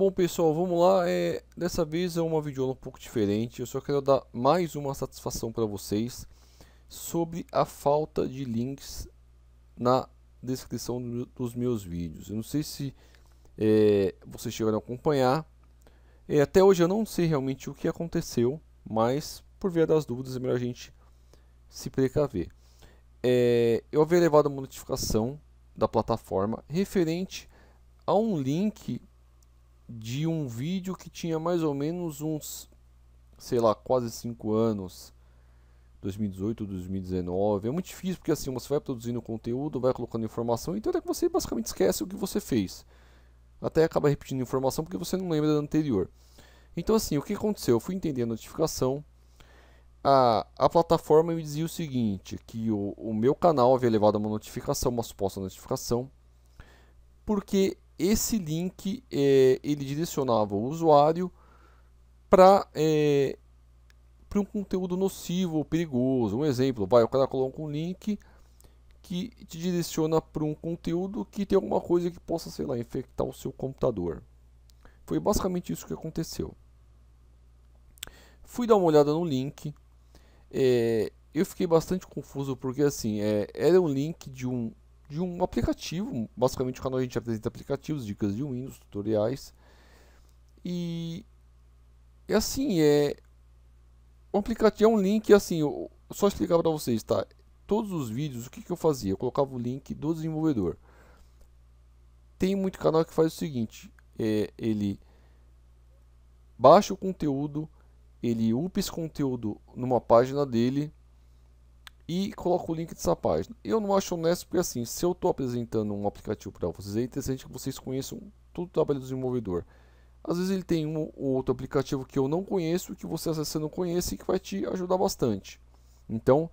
Bom pessoal, vamos lá, é, dessa vez é uma videoaula um pouco diferente, eu só quero dar mais uma satisfação para vocês sobre a falta de links na descrição do, dos meus vídeos. Eu não sei se é, vocês chegaram a acompanhar, é, até hoje eu não sei realmente o que aconteceu, mas por via das dúvidas é melhor a gente se precaver. É, eu havia levado uma notificação da plataforma referente a um link de um vídeo que tinha mais ou menos uns, sei lá, quase 5 anos. 2018, 2019. É muito difícil porque assim você vai produzindo conteúdo, vai colocando informação, então é que você basicamente esquece o que você fez. Até acaba repetindo informação porque você não lembra da anterior. Então assim, o que aconteceu? Eu fui entender a notificação. A, a plataforma me dizia o seguinte, que o, o meu canal havia levado uma notificação, uma suposta notificação, porque esse link é, ele direcionava o usuário para é, para um conteúdo nocivo ou perigoso. Um exemplo, vai, o cara coloca um link que te direciona para um conteúdo que tem alguma coisa que possa, sei lá, infectar o seu computador. Foi basicamente isso que aconteceu. Fui dar uma olhada no link. É, eu fiquei bastante confuso porque assim é, era um link de um de um aplicativo. Basicamente, o canal a gente apresenta aplicativos, dicas de Windows, tutoriais. E é assim, é um aplicativo, é um link assim, eu, só explicar para vocês, tá? Todos os vídeos, o que, que eu fazia? Eu colocava o link do desenvolvedor. Tem muito canal que faz o seguinte, é, ele baixa o conteúdo, ele upa esse conteúdo numa página dele e coloco o link dessa página. Eu não acho honesto porque assim, se eu estou apresentando um aplicativo para vocês, é interessante que vocês conheçam todo o trabalho do desenvolvedor. Às vezes ele tem um ou outro aplicativo que eu não conheço, que você acessa não conhece e que vai te ajudar bastante. Então,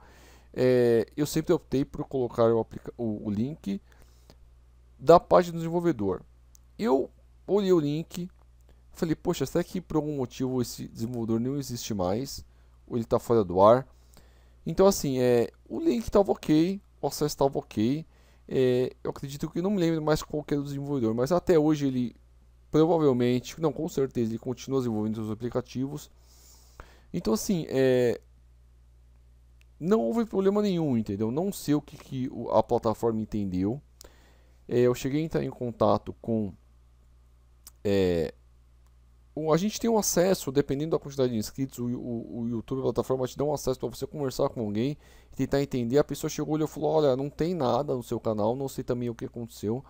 é, eu sempre optei por colocar o, o, o link da página do desenvolvedor. Eu olhei o link, falei, poxa, será que por algum motivo esse desenvolvedor não existe mais? Ou ele está fora do ar? Então, assim, é, o link estava tá ok, o acesso estava tá ok. É, eu acredito que não me lembro mais qual que era o desenvolvedor, mas até hoje ele provavelmente, não, com certeza, ele continua desenvolvendo os aplicativos. Então, assim, é, não houve problema nenhum, entendeu? Não sei o que, que a plataforma entendeu. É, eu cheguei a entrar em contato com é, a gente tem um acesso, dependendo da quantidade de inscritos, o, o, o YouTube, a plataforma, te dá um acesso para você conversar com alguém e tentar entender. A pessoa chegou e falou: Olha, não tem nada no seu canal, não sei também o que aconteceu.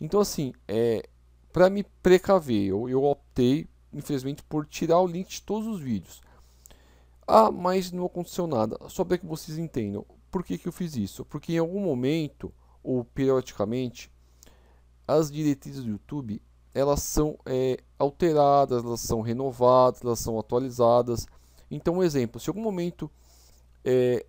Então, assim, é, para me precaver, eu, eu optei, infelizmente, por tirar o link de todos os vídeos. Ah, mas não aconteceu nada. Só para que vocês entendam por que, que eu fiz isso. Porque em algum momento, ou periodicamente, as diretrizes do YouTube elas são é, alteradas, elas são renovadas, elas são atualizadas. Então, um exemplo, se em algum momento é,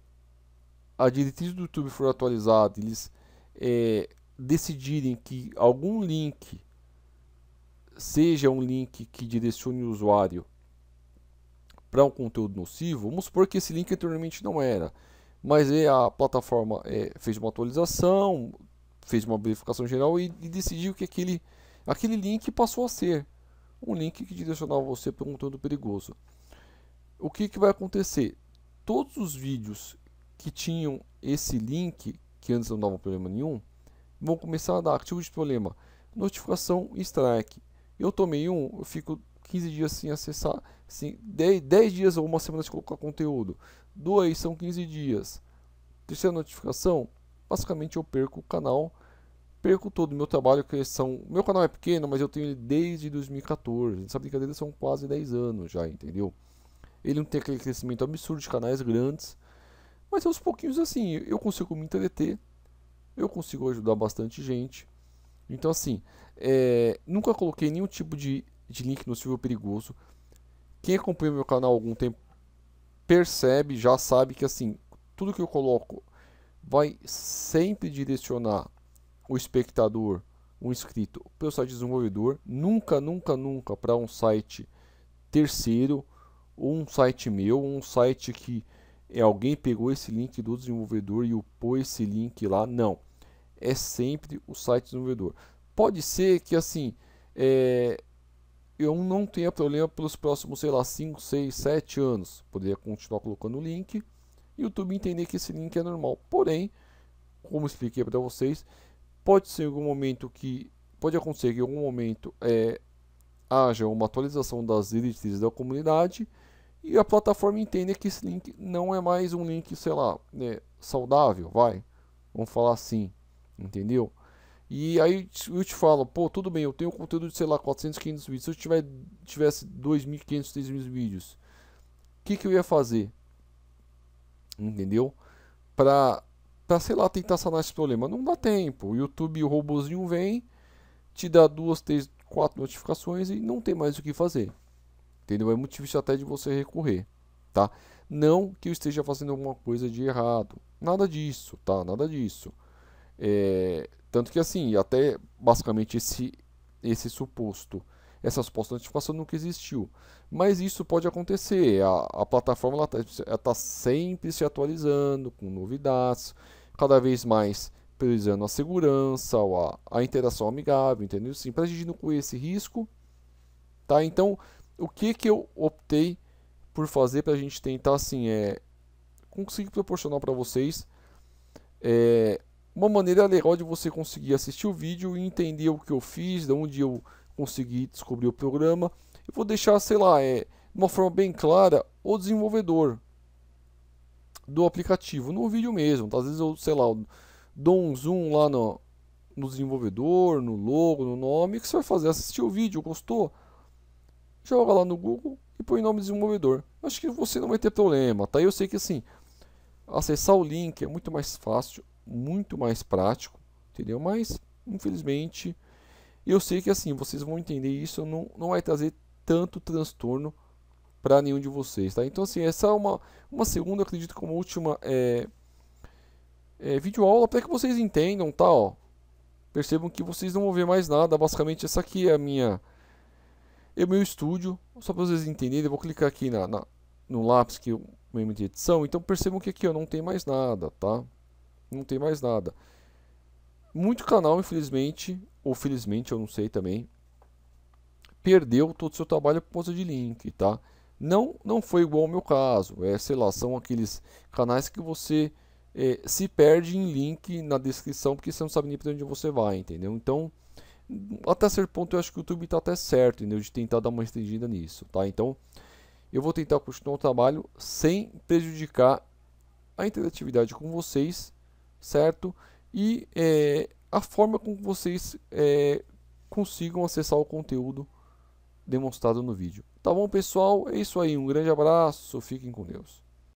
a diretriz do YouTube for atualizada, eles é, decidirem que algum link seja um link que direcione o usuário para um conteúdo nocivo, vamos supor que esse link anteriormente não era, mas é, a plataforma é, fez uma atualização, fez uma verificação geral e, e decidiu que aquele aquele link passou a ser um link que direcionava você para um conteúdo perigoso. O que, que vai acontecer? Todos os vídeos que tinham esse link, que antes não dava problema nenhum, vão começar a dar ativo de problema, notificação strike. Eu tomei um, eu fico 15 dias sem acessar, assim, 10, 10 dias ou uma semana de colocar conteúdo. Dois são 15 dias. Terceira notificação, basicamente eu perco o canal perco todo o meu trabalho, que são... Meu canal é pequeno, mas eu tenho ele desde 2014. Essa brincadeira são quase 10 anos já, entendeu? Ele não tem aquele crescimento absurdo de canais grandes. Mas aos pouquinhos assim, eu consigo me entreter. Eu consigo ajudar bastante gente. Então assim, é... nunca coloquei nenhum tipo de, de link nocivo perigoso. Quem acompanha meu canal há algum tempo percebe, já sabe que assim, tudo que eu coloco vai sempre direcionar o espectador, o inscrito, pelo site desenvolvedor, nunca, nunca, nunca para um site terceiro, ou um site meu, ou um site que é, alguém pegou esse link do desenvolvedor e pôs esse link lá. Não. É sempre o site desenvolvedor. Pode ser que assim é, eu não tenha problema pelos próximos, sei lá, 5, 6, 7 anos. Poderia continuar colocando o link e o YouTube entender que esse link é normal. Porém, como expliquei para vocês, Pode ser em algum momento que. Pode acontecer que em algum momento é, haja uma atualização das diretrizes da comunidade e a plataforma entenda que esse link não é mais um link, sei lá, né, saudável, vai. Vamos falar assim, entendeu? E aí eu te falo, pô, tudo bem, eu tenho conteúdo de, sei lá, 400, 500 vídeos. Se eu tiver, tivesse 2.500, 3.000 vídeos, o que, que eu ia fazer? Entendeu? Para para sei lá, tentar sanar esse problema. Não dá tempo. O YouTube, o robozinho vem, te dá duas, três, quatro notificações e não tem mais o que fazer. Entendeu? É muito difícil até de você recorrer, tá? Não que eu esteja fazendo alguma coisa de errado. Nada disso, tá? Nada disso. É... Tanto que assim, até basicamente esse, esse suposto essa suposta notificação nunca existiu. Mas isso pode acontecer, a, a plataforma está tá sempre se atualizando com novidades, cada vez mais priorizando a segurança, a, a interação amigável, entendeu? Sim, para a gente não correr esse risco, tá? Então, o que que eu optei por fazer para a gente tentar assim é conseguir proporcionar para vocês é, uma maneira legal de você conseguir assistir o vídeo e entender o que eu fiz, de onde eu conseguir descobrir o programa. Eu vou deixar, sei lá, é, de uma forma bem clara, o desenvolvedor do aplicativo, no vídeo mesmo. Tá? Às vezes eu, sei lá, dou um zoom lá no, no desenvolvedor, no logo, no nome. O que você vai fazer? Assistir o vídeo, gostou? Joga lá no Google e põe o nome do desenvolvedor. Acho que você não vai ter problema, tá? Eu sei que assim, acessar o link é muito mais fácil, muito mais prático, entendeu? Mas, infelizmente, e eu sei que assim, vocês vão entender isso, não, não vai trazer tanto transtorno para nenhum de vocês, tá? Então assim, essa é uma, uma segunda, acredito como última é, é, vídeo aula para que vocês entendam, tá? Ó, percebam que vocês não vão ver mais nada, basicamente essa aqui é a minha... É o meu estúdio, só para vocês entenderem, eu vou clicar aqui na, na no lápis que o mesmo de edição, então percebam que aqui ó, não tem mais nada, tá? Não tem mais nada muito canal, infelizmente, ou felizmente, eu não sei também, perdeu todo o seu trabalho por causa de link, tá? Não, não foi igual ao meu caso. É, sei lá, são aqueles canais que você é, se perde em link na descrição porque você não sabe nem para onde você vai, entendeu? Então, até certo ponto eu acho que o YouTube está até certo, entendeu? De tentar dar uma estendida nisso, tá? Então, eu vou tentar continuar o trabalho sem prejudicar a interatividade com vocês, certo? e é, a forma com que vocês é, consigam acessar o conteúdo demonstrado no vídeo. Tá bom, pessoal? É isso aí. Um grande abraço. Fiquem com Deus.